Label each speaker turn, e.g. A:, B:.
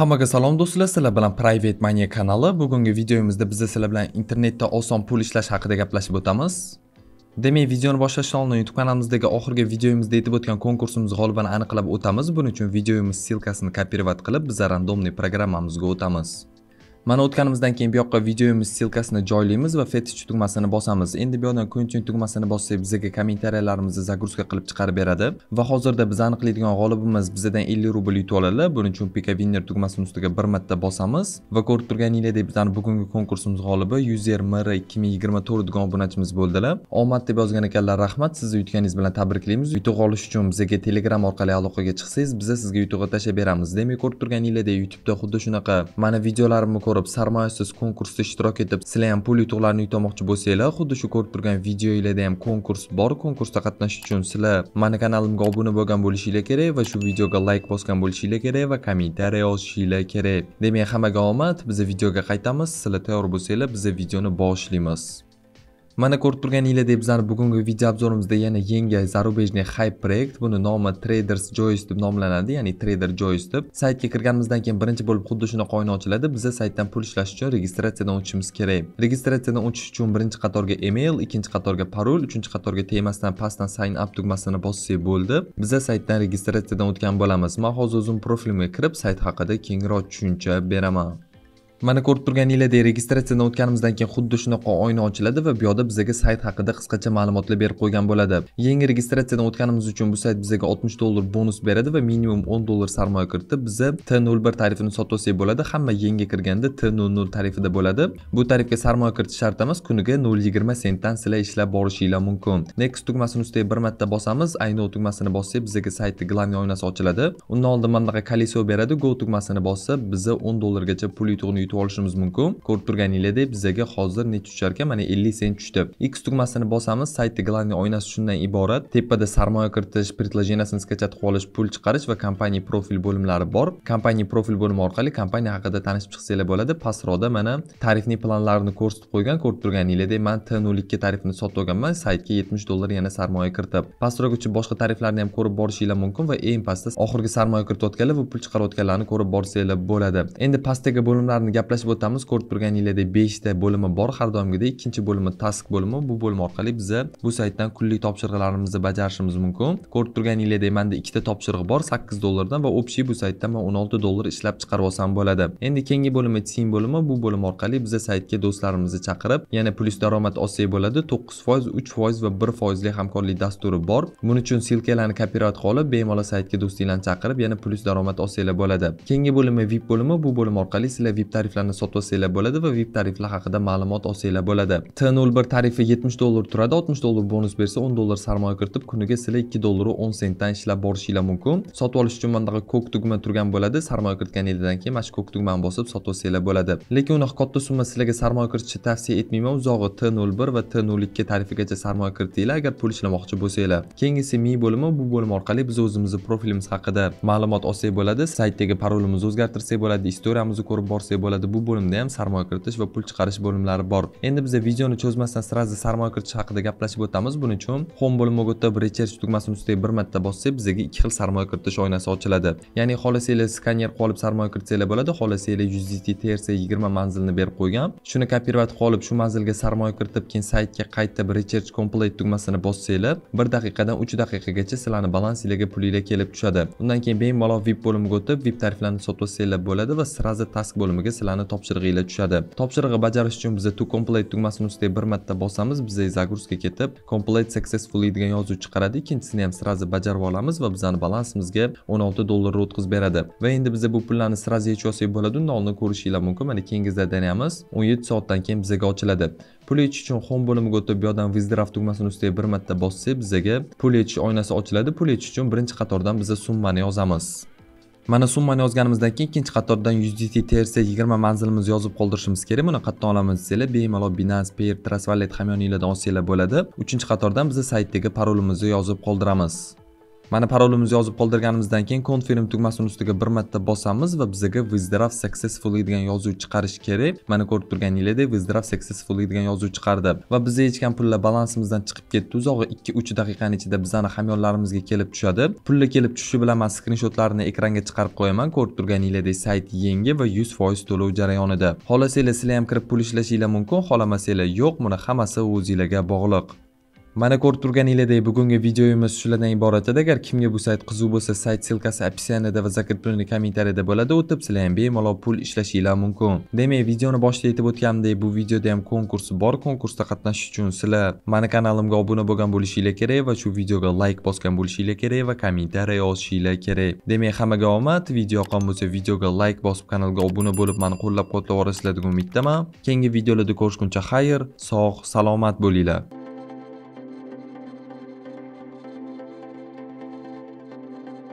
A: Hammaga salom do'stlar, sizlar bilan Private Money kanali. Bugungi videomizda biz sizlar bilan internetda oson pul ishlash haqida gaplashib o'tamiz. Demak, videoni boshlashdan oldin YouTube kanalimizdagi oxirgi videomizda aytib o'tgan konkursimiz g'olibini aniqlab o'tamiz. Buning uchun videomiz ssilkasini kopirovat qilib, biz randomniy programmamizga o'tamiz. mana o'tganimizdan keyin bu yoqqa videomiz ssilkasini joylaymiz va fetish tugmasini bosamiz endi bu yoqdan continue tugmasini bossak bizga kommentariyalarimizni загрузка qilib chiqarib beradi va hozirda biz aniqlaydigan g'olibimiz bizadan 50 rubl yutib oladi buning uchun pika winner tugmasini ustiga bir marta bosamiz va ko'rib turganingizdek bizani bugungi konkursimiz g'olibi user mr 2024 degan obunachimiz bo'ldilar omad deb yozgan ekanlar rahmat sizni yutganingiz bilan tabriklaymiz yutuq olish uchun bizga telegram orqali aloqaga chiqsangiz biz sizga yutug'i tashlab beramiz demak ko'rib turganingizdek youtubeda xuddi shunaqa mana videolarimni ko'rib sarmoyasiz konkursda ishtirok etib sizlar ham pul yutuqlarni yutamoqchi bo'lsanglar xuddi shu ko'rib turgan videolarda ham konkurs bor konkursda qatnashish uchun sizlar mani kanalimga obuna bo'lgan bo'lishinglar kerak va shu videoga layk bosgan bo'lishinglar kerak va kommentariya yozishinglar kerak demak hammaga omad biz videoga qaytamiz sizlar tayyor bo'lsanglar biz videoni boshlaymiz Mana ko'rib turganinglar deb bizani bugungi video obzorimizda yana yangi зарубежный hype proyekt, buni nomi Traders joys deb nomlanadi, ya'ni Trader joys deb. Saytga kirganimizdan keyin birinchi bo'lib xuddi shunaqa oyna ochiladi. Biza saytdan pul ishlash uchun registratsiyadan o'tishimiz kerak. Registratsiyadan o'tish uchun birinchi qatorga email, ikkinchi qatorga parol, uchinchi qatorga temasdan pastdan sign up tugmasini bossak bo'ldi. Biza saytdan registratsiyadan o'tgan bo'lamiz. man hozir o'zim profilimga kirib, sayt haqida kengroq tushuncha beraman. mana ko'rib turganingizdek registratsiyadan o'tganimizdan keyin xuddi shunaqa oyna ochiladi va bu yoqda bizaga sayt haqida qisqacha ma'lumotlar berib qo'ygan bo'ladi yangi registratsiyadan o'tganimiz uchun bu sayt bizaga 60 dollar bonus beradi va minimum 10 dollar sarmoya kiritib biza t 01 tarifini sotib olsak bo'ladi hamma yangi kirganda t 00 tarifida bo'ladi bu tarifga sarmoya kiritish shart emas kuniga 0.20 sentdan sizlar ishlab borishinglar mumkin next tugmasini ustiga bir marta bosamiz i tugmasini bossak bizaga saytni главный oynasi ochiladi undan oldin mana bunaqa beradi go tugmasini bossa biza 10 dollargacha pul yutug'ini yutib olishimiz mumkin ko'rib turganingizdek bizaga hozir necha ekan mana ellik sent tushdi x tugmasini bosamiz saytni главный oynasi shundan iborat tepada sarmoya kiritish предложениясini qilib olish pul chiqarish va kompaniya profil bo'limlari bor kompaniya profil bo'limi orqali kompaniya haqida tanishib chiqsanglar bo'ladi pastroqda mana tarifniy planlarini ko'rsatib qo'ygan ko'rib turganingizdek man t nol ikki tarifini sotib olganman saytga yetmish dollar yana sarmoya kiritib pastroq uchun boshqa tariflarni ham ko'rib borishinglar mumkin va eng pastda oxirgi sarmoya kiritayotganlar va pul chiqarayotganlarni ko'rib borsanglar bo'ladi endi pastdagi bo'limlarni gaplashib o'tamiz ko'rib turganingizdek beshta bo'limi bor har doimgidek ikkinchi bo'limi task bo'limi bu bo'lim orqali biz bu saytdan kunlik topshiriqlarimizni bajarishimiz mumkin ko'rib turganingizdek manda ikkita topshiriq bor sakkiz dollardan va общий bu saytdan man o'n olti dollar ishlab chiqarib olsam bo'ladi endi keyingi bo'limi team bo'limi bu bo'lim orqali biz saytga do'stlarimizni chaqirib yana plyus daromad olsak bo'ladi to'qqiz foiz uch foiz va bir foizli hamkorlik dasturi bor buning uchun silkalarni kopirovat qilib bemalol saytga do'stinglarni chaqirib yana plyus daromad olsanglar bo'ladi keyingi bo'limi vip bo'limi bu bo'lim orqali sizlar vip tarif tariflarni sotib olsanglar bo'ladi va vip tariflar haqida ma'lumot olsanglar bo'ladi t 01 tarifi 70 dollar turadi 60 dollar bonus bersa 10 dollar sarmoya kiritib kuniga sizlar 2 dollaru 10 sentdan ishlab borishinglar mumkin sotib olish uchun mandaqa ko'k tugma turgan bo'ladi sarmoya kiritganingizdan keyin mana shu ko'k tugmani bosib sotib olsanglar bo'ladi lekin unaqa katta summa sizlarga sarmoya kiritishni tavsiya etmayman uzog'i t 01 va t 02 tarifigacha sarmoya kiritinglar agar pul ishlamoqchi bo'lsanglar keyingisi mi bo'limi bu bo'lim orqali biz o'zimizni profilimiz haqida ma'lumot olsak bo'ladi saytdagi parolimizni o'zgartirsak bo'ladi istoriyamizni ko'rib borsak bo'ladi bo'ladi bu bo'limda ham sarmoya kiritish va pul chiqarish bo'limlari bor endi biza videoni cho'zmasdan сразу sarmoya kiritish haqida gaplashib o'tamiz buning uchun home bo'limiga o'tib recherch tugmasini ustiga bir marta bossangiz bizaga ikki xil sarmoya kiritish oynasi ochiladi ya'ni xohlasanglar skaner qilib sarmoya kiritsanglar bo'ladi xohlasanglar uzt trc yigirma manzilni berib qo'ygan shuni kopirovat qilib shu manzilga sarmoya kiritib keyin saytga qaytib recherch complete tugmasini bossanglar bir daqiqadan uch daqiqagacha sizlarni balansinglarga pulinglar kelib tushadi undan keyin bemalol vip bo'limiga o'tib vip tariflarni sotib olsanglar bo'ladi va сразу task bo'limiga sizlar vaziflarni topshirig'iga tushadi topshirig'i bajarish uchun biza to complete tugmasini ustiga bir marta bosamiz bizga загрузga ketib complete successfully degan yozuv chiqaradi ikkinchisini ham srazi bajarib olamiz va bizani balansimizga 16 dollarni o'tkazib beradi va endi biza bu pullarni srazi yechib olsak bo'ladi unda oldin ko'rishinglar mumkin mana keyingi zadaniyamiz 17 soatdan keyin bizaga ochiladi pul yechish uchun home bo'limiga o'tib bu yoqdan vizdraf tugmasini ustiga bir marta bossak bizaga pul yechish oynasi ochiladi pul yechish uchun birinchi qatordan biza summani yozamiz mana summani yozganimizdan keyin ikkinchi qatordan USDT TRC 20 manzilimiz yozib qoldirishimiz kerak buni qayerdan olamiz desanglar bemalol Binance Pair Trust Wallet hamyoninglardan olsanglar bo'ladi uchinchi qatordan bizni saytdagi parolimizni yozib qoldiramiz mana parolimizni yozib qoldirganimizdan keyin confirm tugmasini ustiga bir marta bosamiz va bizga withdraw successfully degan yozuv chiqarish kerak mana ko'rib turganingizdek withdraw successfully degan yozuv chiqardi va hech qanday pullar balansimizdan chiqib ketdi uzog'i ikki uch daqiqani ichida bizani hamyonlarimizga kelib tushadi pullar kelib tushishi bilan man skrinshotlarini ekranga chiqarib qo'yaman ko'rib turganingizdek sayt yangi va yuz foiz to'lov jarayonida xohlasanglar sizlar ham kirib pul ishlashingiz mumkin xohlamasanglar yo'q buni hammasi o'zinglarga bog'liq mana ko'rib turganingizdek bugungi videomiz shulardan iborat edi agar kimga bu sayt qiziq bo'lsa sayt ssilkasi описанияда va закрепленный kommentariyada bo'ladi o'tib sizlar ham bemalol pul ishlashingiz mumkin demak videoni boshida aytib o'tganimdek bu videoda ham konkurs bor konkursda qatnashish uchun sizlar mani kanalimga obuna bo'lgan bo'lishinglar kerak va shu videoga layk bosgan bo'lishinglar kerak va kommentariy yozishinglar kerak demak hammaga omad video yoqqan bo'lsa videoga layk bosib kanalga obuna bo'lib mani qo'llab quvvatlab borasizlar degan umiddaman keyingi videolarda ko'rishguncha xayr sog' salomat bo'linglar